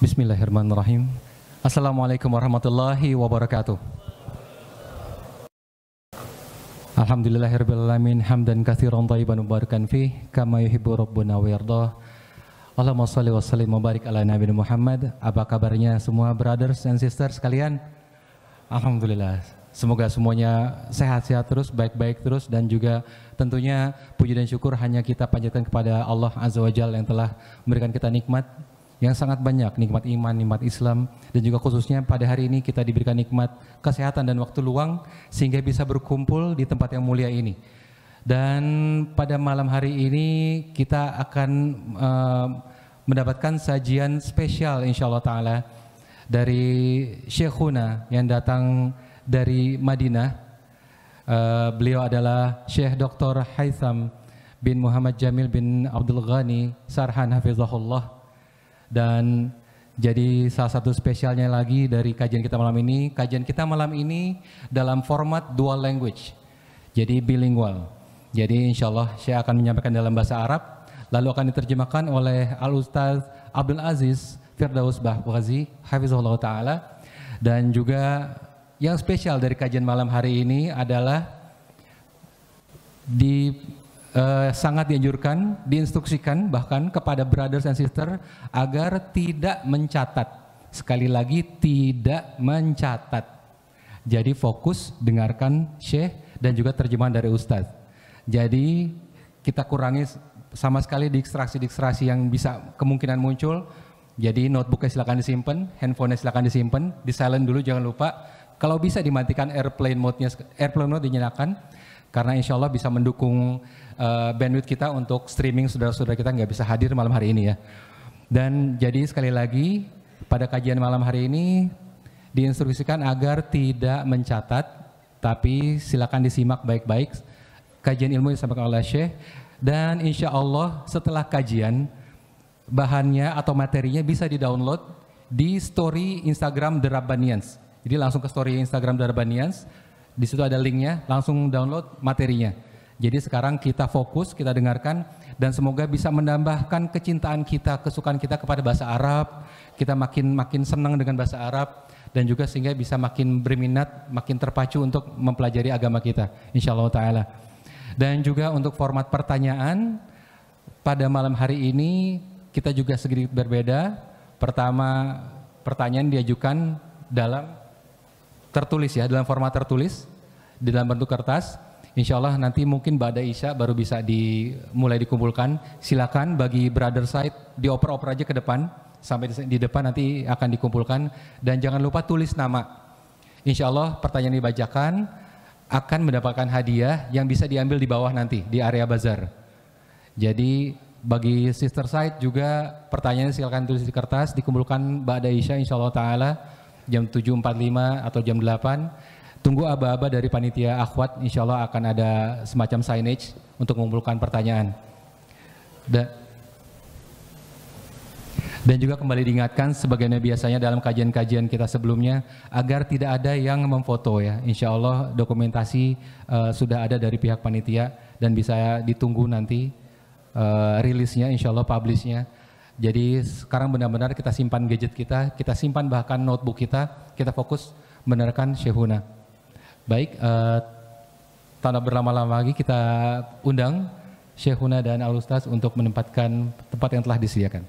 Bismillahirrahmanirrahim. Assalamualaikum warahmatullahi wabarakatuh. Alhamdulillahirrahmanirrahim. Hamdan kathiran tayyiban mubarakan fi. Kama yuhibu Rabbuna wa yardah. Allahumma salli wa sallim mubarak ala Nabi Muhammad. Apa kabarnya semua brothers and sisters sekalian? Alhamdulillah. Semoga semuanya sehat-sehat terus, baik-baik terus dan juga tentunya puji dan syukur hanya kita panjatkan kepada Allah Azza wa Jal yang telah memberikan kita nikmat yang sangat banyak, nikmat iman, nikmat Islam, dan juga khususnya pada hari ini kita diberikan nikmat kesehatan dan waktu luang sehingga bisa berkumpul di tempat yang mulia ini. Dan pada malam hari ini kita akan uh, mendapatkan sajian spesial insya Allah Ta'ala dari Syekhuna yang datang dari Madinah. Uh, beliau adalah Syekh Dr. Haitham bin Muhammad Jamil bin Abdul Ghani Sarhan Hafizahullah dan jadi salah satu spesialnya lagi dari kajian kita malam ini, kajian kita malam ini dalam format dual language, jadi bilingual. Jadi insya Allah saya akan menyampaikan dalam bahasa Arab, lalu akan diterjemahkan oleh Al Ustaz Abdul Aziz Firdaus Bahwazi, Hafizullah Ta'ala. Dan juga yang spesial dari kajian malam hari ini adalah di eh, sangat dianjurkan, diinstruksikan bahkan kepada brothers and sisters agar tidak mencatat. Sekali lagi tidak mencatat. Jadi fokus dengarkan syekh dan juga terjemahan dari ustadz. Jadi kita kurangi sama sekali distraksi-distraksi yang bisa kemungkinan muncul. Jadi notebooknya silakan disimpan, handphonenya silakan disimpan, di silent dulu jangan lupa. Kalau bisa dimatikan airplane mode-nya, airplane mode dinyalakan karena insya Allah bisa mendukung uh, bandwidth kita untuk streaming saudara-saudara kita nggak bisa hadir malam hari ini ya. Dan jadi sekali lagi pada kajian malam hari ini diinstruksikan agar tidak mencatat, tapi silakan disimak baik-baik kajian ilmu yang disampaikan oleh Syekh. Dan insya Allah setelah kajian bahannya atau materinya bisa didownload di story Instagram The Jadi langsung ke story Instagram The di situ ada linknya, langsung download materinya. Jadi sekarang kita fokus, kita dengarkan, dan semoga bisa menambahkan kecintaan kita, kesukaan kita kepada bahasa Arab. Kita makin makin senang dengan bahasa Arab, dan juga sehingga bisa makin berminat, makin terpacu untuk mempelajari agama kita, insya Allah ta'ala. Dan juga untuk format pertanyaan, pada malam hari ini kita juga sedikit berbeda. Pertama, pertanyaan diajukan dalam tertulis ya dalam format tertulis di dalam bentuk kertas. Insya Allah nanti mungkin Bada Isya baru bisa dimulai dikumpulkan. Silakan bagi brother side dioper-oper aja ke depan sampai di depan nanti akan dikumpulkan dan jangan lupa tulis nama. Insya Allah pertanyaan dibacakan akan mendapatkan hadiah yang bisa diambil di bawah nanti di area bazar. Jadi bagi sister side juga pertanyaan silakan tulis di kertas dikumpulkan Mbak Isya insya Allah Ta'ala jam 7.45 atau jam 8. Tunggu aba-aba dari panitia akhwat, insya Allah akan ada semacam signage untuk mengumpulkan pertanyaan. Da dan juga kembali diingatkan sebagaimana biasanya dalam kajian-kajian kita sebelumnya agar tidak ada yang memfoto ya. Insya Allah dokumentasi uh, sudah ada dari pihak panitia dan bisa ditunggu nanti uh, rilisnya, insya Allah publishnya jadi sekarang benar-benar kita simpan gadget kita, kita simpan bahkan notebook kita, kita fokus menerkan Shehuna. Baik, uh, tanpa berlama-lama lagi kita undang Shehuna dan Alustas untuk menempatkan tempat yang telah disediakan.